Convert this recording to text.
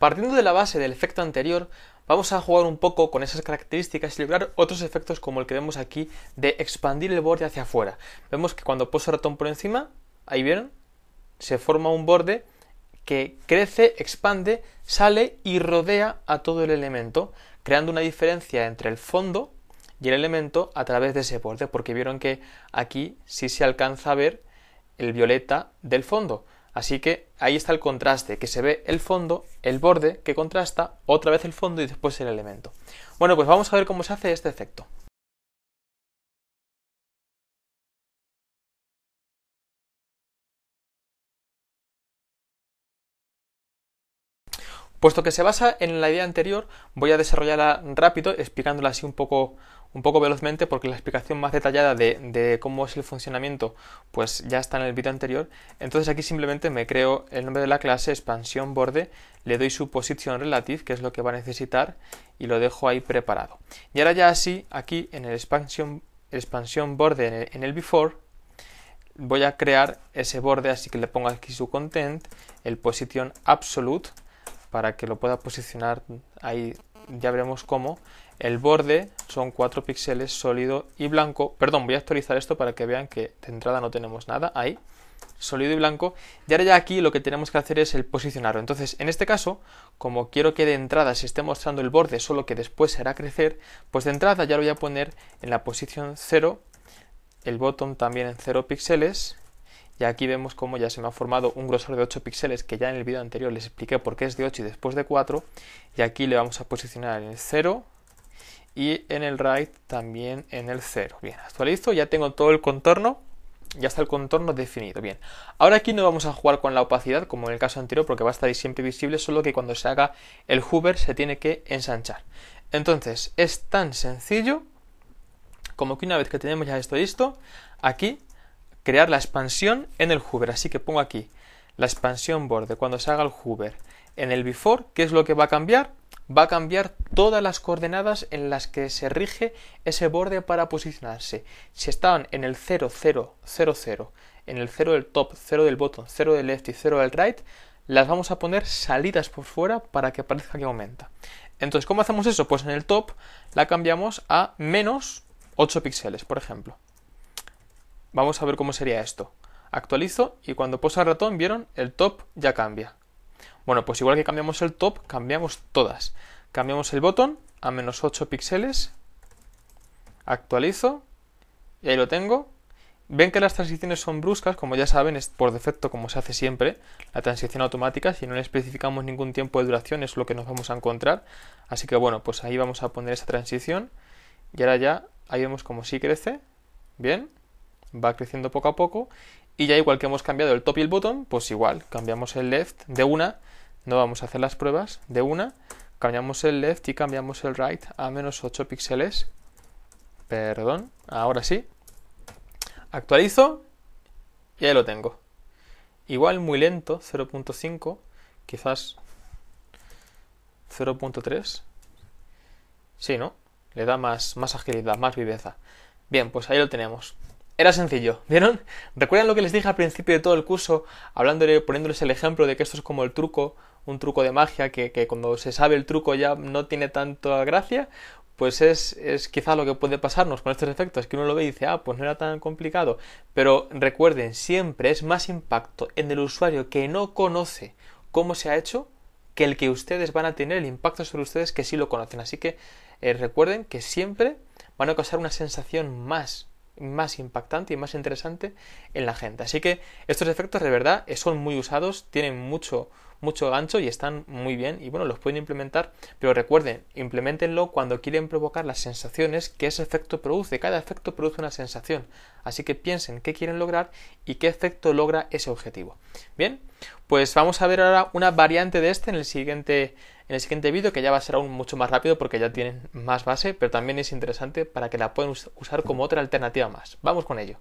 Partiendo de la base del efecto anterior, vamos a jugar un poco con esas características y lograr otros efectos como el que vemos aquí de expandir el borde hacia afuera. Vemos que cuando puso el ratón por encima, ahí vieron, se forma un borde que crece, expande, sale y rodea a todo el elemento, creando una diferencia entre el fondo y el elemento a través de ese borde, porque vieron que aquí sí se alcanza a ver el violeta del fondo. Así que ahí está el contraste, que se ve el fondo, el borde que contrasta, otra vez el fondo y después el elemento. Bueno, pues vamos a ver cómo se hace este efecto. Puesto que se basa en la idea anterior, voy a desarrollarla rápido, explicándola así un poco, un poco velozmente, porque la explicación más detallada de, cómo es el funcionamiento, pues ya está en el vídeo anterior. Entonces aquí simplemente me creo el nombre de la clase, expansión borde, le doy su posición relative, que es lo que va a necesitar, y lo dejo ahí preparado. Y ahora ya así, aquí en el expansion borde, en el, en el before, voy a crear ese borde, así que le pongo aquí su content, el position absolute, para que lo pueda posicionar ahí ya veremos cómo el borde son 4 píxeles sólido y blanco perdón voy a actualizar esto para que vean que de entrada no tenemos nada ahí sólido y blanco y ahora ya aquí lo que tenemos que hacer es el posicionarlo entonces en este caso como quiero que de entrada se esté mostrando el borde solo que después será crecer pues de entrada ya lo voy a poner en la posición 0 el botón también en 0 píxeles y aquí vemos cómo ya se me ha formado un grosor de 8 píxeles que ya en el vídeo anterior les expliqué por qué es de 8 y después de 4 y aquí le vamos a posicionar en el 0 y en el right también en el 0 bien actualizo ya tengo todo el contorno ya está el contorno definido. Bien, ahora aquí no vamos a jugar con la opacidad como en el caso anterior porque va a estar siempre visible, solo que cuando se haga el hover se tiene que ensanchar. Entonces, es tan sencillo como que una vez que tenemos ya esto listo, aquí crear la expansión en el hover. Así que pongo aquí la expansión borde cuando se haga el Hoover En el before, ¿qué es lo que va a cambiar? Va a cambiar todas las coordenadas en las que se rige ese borde para posicionarse. Si estaban en el 0, 0, 0, 0, en el 0 del top, 0 del bottom, 0 del left y 0 del right, las vamos a poner salidas por fuera para que parezca que aumenta. Entonces, ¿cómo hacemos eso? Pues en el top la cambiamos a menos 8 píxeles, por ejemplo. Vamos a ver cómo sería esto. Actualizo y cuando posa el ratón, ¿vieron? El top ya cambia. Bueno, pues igual que cambiamos el top, cambiamos todas. Cambiamos el botón a menos 8 píxeles. Actualizo. Y ahí lo tengo. Ven que las transiciones son bruscas, como ya saben, es por defecto como se hace siempre. La transición automática, si no le especificamos ningún tiempo de duración, es lo que nos vamos a encontrar. Así que bueno, pues ahí vamos a poner esa transición. Y ahora ya, ahí vemos como si crece. Bien va creciendo poco a poco y ya igual que hemos cambiado el top y el bottom, pues igual, cambiamos el left de una, no vamos a hacer las pruebas, de una, cambiamos el left y cambiamos el right a menos 8 píxeles, perdón, ahora sí, actualizo y ahí lo tengo. Igual muy lento, 0.5, quizás 0.3. Sí, ¿no? Le da más, más agilidad, más viveza. Bien, pues ahí lo tenemos. Era sencillo, ¿vieron? ¿Recuerdan lo que les dije al principio de todo el curso, hablándole, poniéndoles el ejemplo de que esto es como el truco, un truco de magia, que, cuando se sabe el truco ya no tiene tanta gracia? Pues es, es quizá lo que puede pasarnos con estos efectos, que uno lo ve y dice, ah, pues no era tan complicado. Pero recuerden, siempre es más impacto en el usuario que no conoce cómo se ha hecho que el que ustedes van a tener, el impacto sobre ustedes que sí lo conocen. Así que eh, recuerden que siempre van a causar una sensación más más impactante y más interesante en la gente. Así que estos efectos de verdad eh, son muy usados, tienen mucho, mucho gancho y están muy bien y bueno, los pueden implementar, pero recuerden, implementenlo cuando quieren provocar las sensaciones que ese efecto produce, cada efecto produce una sensación, así que piensen qué quieren lograr y qué efecto logra ese objetivo. Bien, pues vamos a ver ahora una variante de este en el siguiente en el siguiente vídeo que ya va a ser aún mucho más rápido porque ya tienen más base, pero también es interesante para que la puedan usar como otra alternativa más. Vamos con ello.